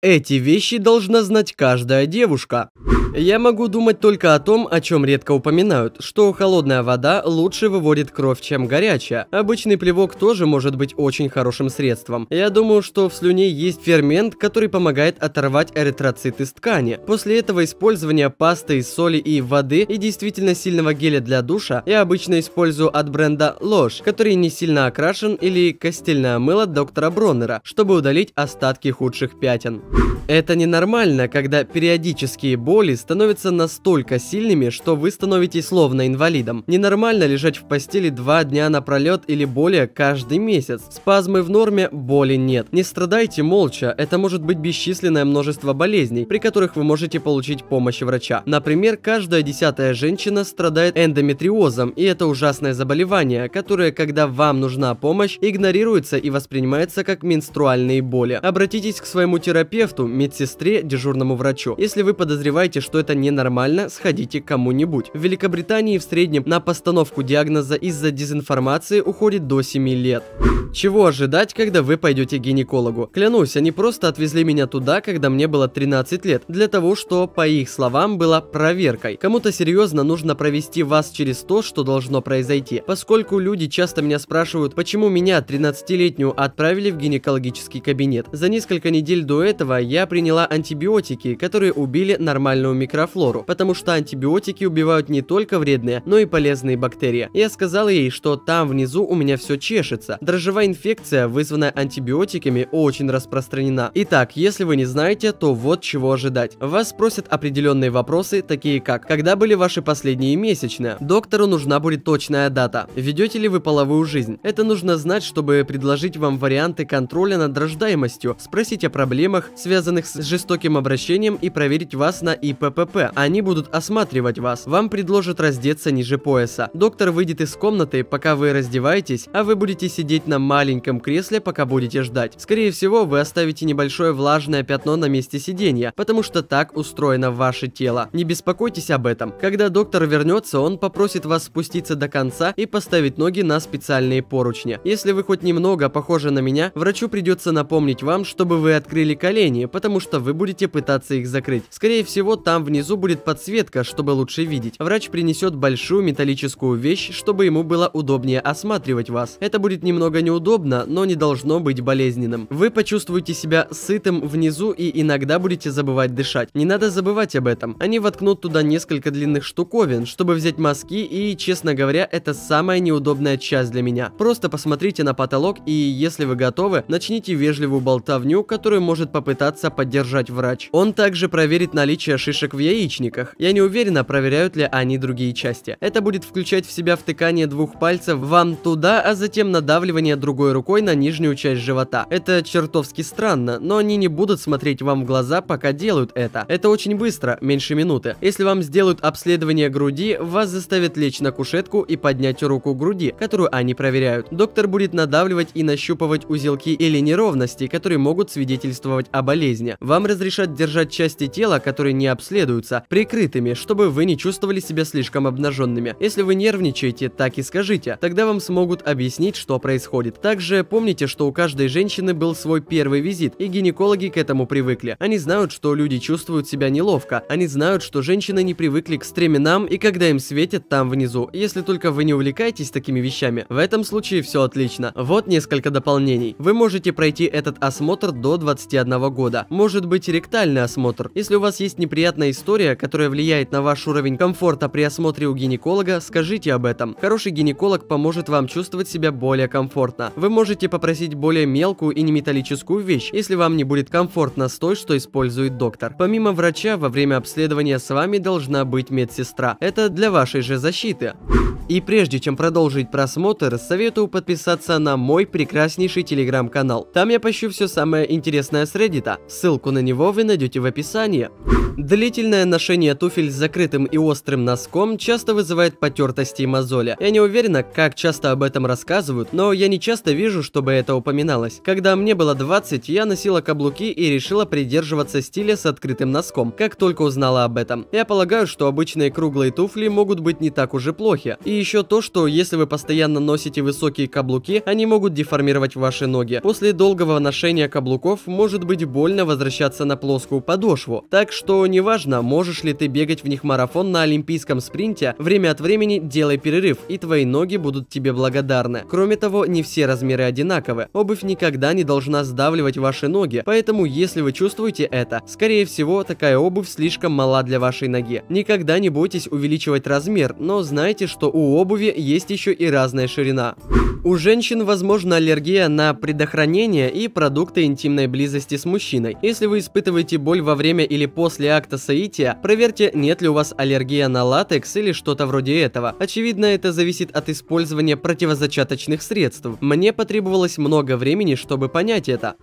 Эти вещи должна знать каждая девушка. Я могу думать только о том, о чем редко упоминают, что холодная вода лучше выводит кровь, чем горячая. Обычный плевок тоже может быть очень хорошим средством. Я думаю, что в слюне есть фермент, который помогает оторвать эритроциты из ткани. После этого использования пасты из соли и воды и действительно сильного геля для душа я обычно использую от бренда Ложь, который не сильно окрашен или костельное мыло доктора Броннера, чтобы удалить остатки худших пятен. Это ненормально, когда периодические боли становятся настолько сильными, что вы становитесь словно инвалидом. Ненормально лежать в постели два дня напролет или более каждый месяц. Спазмы в норме, боли нет. Не страдайте молча, это может быть бесчисленное множество болезней, при которых вы можете получить помощь врача. Например, каждая десятая женщина страдает эндометриозом, и это ужасное заболевание, которое, когда вам нужна помощь, игнорируется и воспринимается как менструальные боли. Обратитесь к своему терапевту, медсестре, дежурному врачу, если вы подозреваете, что что это ненормально, сходите к кому-нибудь. В Великобритании в среднем на постановку диагноза из-за дезинформации уходит до 7 лет. Чего ожидать, когда вы пойдете к гинекологу? Клянусь, они просто отвезли меня туда, когда мне было 13 лет, для того, что, по их словам, было проверкой. Кому-то серьезно нужно провести вас через то, что должно произойти. Поскольку люди часто меня спрашивают, почему меня, 13-летнюю, отправили в гинекологический кабинет. За несколько недель до этого я приняла антибиотики, которые убили нормальную микрофлору, потому что антибиотики убивают не только вредные, но и полезные бактерии. Я сказал ей, что там внизу у меня все чешется. Дрожжевая инфекция, вызванная антибиотиками, очень распространена. Итак, если вы не знаете, то вот чего ожидать. Вас спросят определенные вопросы, такие как «Когда были ваши последние месячные?» Доктору нужна будет точная дата. Ведете ли вы половую жизнь? Это нужно знать, чтобы предложить вам варианты контроля над рождаемостью, спросить о проблемах, связанных с жестоким обращением и проверить вас на ИП ППП. Они будут осматривать вас. Вам предложат раздеться ниже пояса. Доктор выйдет из комнаты, пока вы раздеваетесь, а вы будете сидеть на маленьком кресле, пока будете ждать. Скорее всего, вы оставите небольшое влажное пятно на месте сидения, потому что так устроено ваше тело. Не беспокойтесь об этом. Когда доктор вернется, он попросит вас спуститься до конца и поставить ноги на специальные поручни. Если вы хоть немного похожи на меня, врачу придется напомнить вам, чтобы вы открыли колени, потому что вы будете пытаться их закрыть. Скорее всего, там там внизу будет подсветка, чтобы лучше видеть. Врач принесет большую металлическую вещь, чтобы ему было удобнее осматривать вас. Это будет немного неудобно, но не должно быть болезненным. Вы почувствуете себя сытым внизу и иногда будете забывать дышать. Не надо забывать об этом. Они воткнут туда несколько длинных штуковин, чтобы взять мазки и, честно говоря, это самая неудобная часть для меня. Просто посмотрите на потолок и, если вы готовы, начните вежливую болтовню, которую может попытаться поддержать врач. Он также проверит наличие шишек косточек в яичниках. Я не уверена, проверяют ли они другие части. Это будет включать в себя втыкание двух пальцев вам туда, а затем надавливание другой рукой на нижнюю часть живота. Это чертовски странно, но они не будут смотреть вам в глаза, пока делают это. Это очень быстро, меньше минуты. Если вам сделают обследование груди, вас заставят лечь на кушетку и поднять руку груди, которую они проверяют. Доктор будет надавливать и нащупывать узелки или неровности, которые могут свидетельствовать о болезни. Вам разрешат держать части тела, которые не обследованы, следуются, прикрытыми, чтобы вы не чувствовали себя слишком обнаженными. Если вы нервничаете, так и скажите, тогда вам смогут объяснить, что происходит. Также помните, что у каждой женщины был свой первый визит, и гинекологи к этому привыкли. Они знают, что люди чувствуют себя неловко, они знают, что женщины не привыкли к стременам и когда им светят там внизу. Если только вы не увлекаетесь такими вещами, в этом случае все отлично. Вот несколько дополнений. Вы можете пройти этот осмотр до 21 года. Может быть ректальный осмотр. Если у вас есть неприятные неприятная история, которая влияет на ваш уровень комфорта при осмотре у гинеколога, скажите об этом. Хороший гинеколог поможет вам чувствовать себя более комфортно. Вы можете попросить более мелкую и неметаллическую вещь, если вам не будет комфортно с той, что использует доктор. Помимо врача, во время обследования с вами должна быть медсестра. Это для вашей же защиты. И прежде чем продолжить просмотр, советую подписаться на мой прекраснейший телеграм-канал. Там я пощу все самое интересное с Reddit. Ссылку на него вы найдете в описании. Для Длительное ношение туфель с закрытым и острым носком часто вызывает потертости и мозоли. Я не уверена, как часто об этом рассказывают, но я не часто вижу, чтобы это упоминалось. Когда мне было 20, я носила каблуки и решила придерживаться стиля с открытым носком, как только узнала об этом. Я полагаю, что обычные круглые туфли могут быть не так уже плохи. И еще то, что если вы постоянно носите высокие каблуки, они могут деформировать ваши ноги. После долгого ношения каблуков может быть больно возвращаться на плоскую подошву. Так что не важно, важно, можешь ли ты бегать в них марафон на олимпийском спринте, время от времени делай перерыв, и твои ноги будут тебе благодарны. Кроме того, не все размеры одинаковы. Обувь никогда не должна сдавливать ваши ноги, поэтому если вы чувствуете это, скорее всего, такая обувь слишком мала для вашей ноги. Никогда не бойтесь увеличивать размер, но знайте, что у обуви есть еще и разная ширина. У женщин возможна аллергия на предохранение и продукты интимной близости с мужчиной. Если вы испытываете боль во время или после акта соития, проверьте, нет ли у вас аллергия на латекс или что-то вроде этого. Очевидно, это зависит от использования противозачаточных средств. Мне потребовалось много времени, чтобы понять это.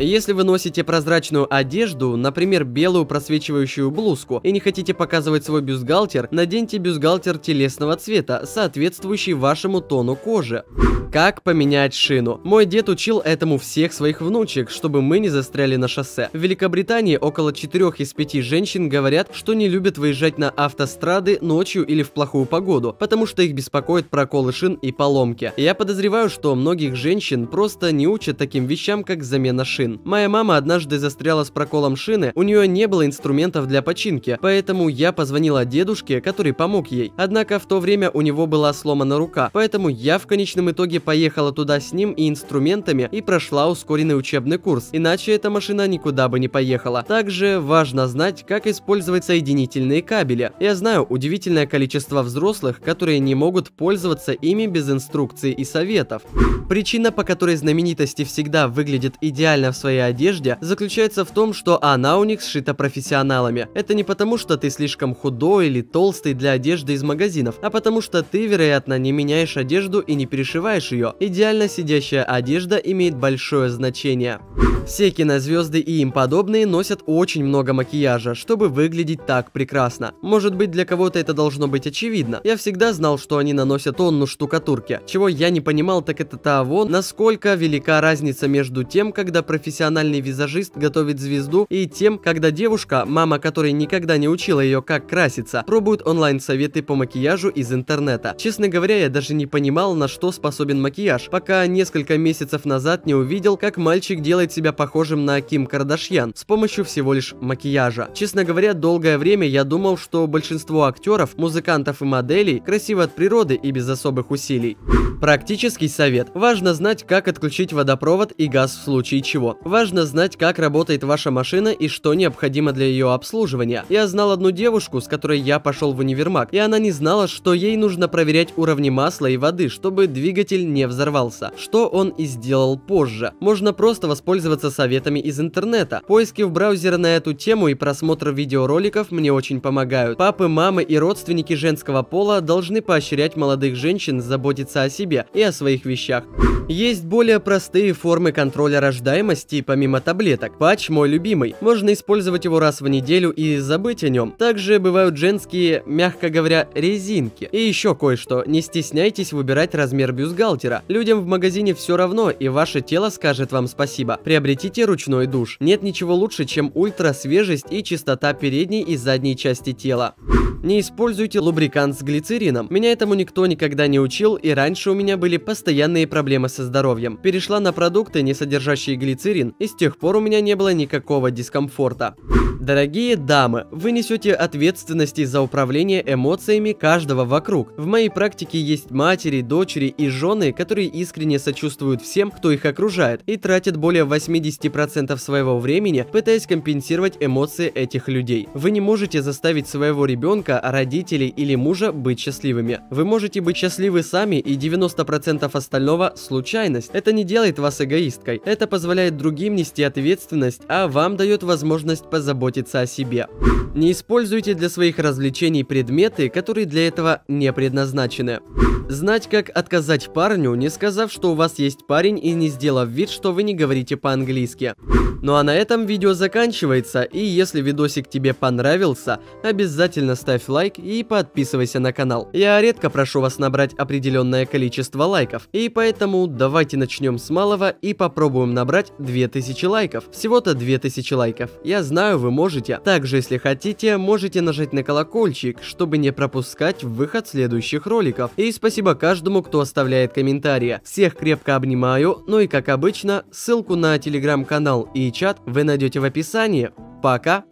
Если вы носите прозрачную одежду, например, белую просвечивающую блузку, и не хотите показывать свой бюстгальтер, наденьте бюстгальтер телесного цвета, соответствующий вашему тону кожи. Как поменять шину? Мой дед учил этому всех своих внучек, чтобы мы не застряли на шоссе. В Великобритании около 4 из 5 женщин говорят, что не любят выезжать на автострады ночью или в плохую погоду, потому что их беспокоят проколы шин и поломки. Я подозреваю, что многих женщин просто не учат таким вещам, как замена шин шин. Моя мама однажды застряла с проколом шины, у нее не было инструментов для починки, поэтому я позвонила дедушке, который помог ей. Однако в то время у него была сломана рука, поэтому я в конечном итоге поехала туда с ним и инструментами и прошла ускоренный учебный курс, иначе эта машина никуда бы не поехала. Также важно знать, как использовать соединительные кабели. Я знаю удивительное количество взрослых, которые не могут пользоваться ими без инструкций и советов. Причина, по которой знаменитости всегда выглядят идеально в своей одежде заключается в том, что она у них сшита профессионалами. Это не потому, что ты слишком худой или толстый для одежды из магазинов, а потому что ты, вероятно, не меняешь одежду и не перешиваешь ее. Идеально сидящая одежда имеет большое значение. Все кинозвезды и им подобные носят очень много макияжа, чтобы выглядеть так прекрасно. Может быть для кого-то это должно быть очевидно. Я всегда знал, что они наносят тонну штукатурки. Чего я не понимал, так это того, насколько велика разница между тем, когда профессионалы профессиональный визажист готовит звезду и тем, когда девушка, мама которой никогда не учила ее, как краситься, пробует онлайн-советы по макияжу из интернета. Честно говоря, я даже не понимал, на что способен макияж, пока несколько месяцев назад не увидел, как мальчик делает себя похожим на Ким Кардашьян с помощью всего лишь макияжа. Честно говоря, долгое время я думал, что большинство актеров, музыкантов и моделей красивы от природы и без особых усилий. Практический совет. Важно знать, как отключить водопровод и газ в случае чего. Важно знать, как работает ваша машина и что необходимо для ее обслуживания. Я знал одну девушку, с которой я пошел в универмаг, и она не знала, что ей нужно проверять уровни масла и воды, чтобы двигатель не взорвался. Что он и сделал позже. Можно просто воспользоваться советами из интернета. Поиски в браузере на эту тему и просмотр видеороликов мне очень помогают. Папы, мамы и родственники женского пола должны поощрять молодых женщин заботиться о себе себе и о своих вещах. Есть более простые формы контроля рождаемости, помимо таблеток. Патч мой любимый. Можно использовать его раз в неделю и забыть о нем. Также бывают женские, мягко говоря, резинки. И еще кое-что. Не стесняйтесь выбирать размер бюстгальтера. Людям в магазине все равно, и ваше тело скажет вам спасибо. Приобретите ручной душ. Нет ничего лучше, чем ультра свежесть и чистота передней и задней части тела. Не используйте лубрикант с глицерином. Меня этому никто никогда не учил, и раньше у меня были постоянные проблемы со здоровьем. Перешла на продукты, не содержащие глицерин, и с тех пор у меня не было никакого дискомфорта. Дорогие дамы, вы несете ответственности за управление эмоциями каждого вокруг. В моей практике есть матери, дочери и жены, которые искренне сочувствуют всем, кто их окружает, и тратят более 80% своего времени, пытаясь компенсировать эмоции этих людей. Вы не можете заставить своего ребенка, родителей или мужа быть счастливыми. Вы можете быть счастливы сами и 90 90% остального – случайность. Это не делает вас эгоисткой. Это позволяет другим нести ответственность, а вам дает возможность позаботиться о себе. Не используйте для своих развлечений предметы, которые для этого не предназначены. Знать, как отказать парню, не сказав, что у вас есть парень и не сделав вид, что вы не говорите по-английски. Ну а на этом видео заканчивается, и если видосик тебе понравился, обязательно ставь лайк и подписывайся на канал. Я редко прошу вас набрать определенное количество количество лайков. И поэтому давайте начнем с малого и попробуем набрать 2000 лайков. Всего-то 2000 лайков. Я знаю, вы можете. Также, если хотите, можете нажать на колокольчик, чтобы не пропускать выход следующих роликов. И спасибо каждому, кто оставляет комментарии. Всех крепко обнимаю, ну и как обычно, ссылку на телеграм-канал и чат вы найдете в описании. Пока!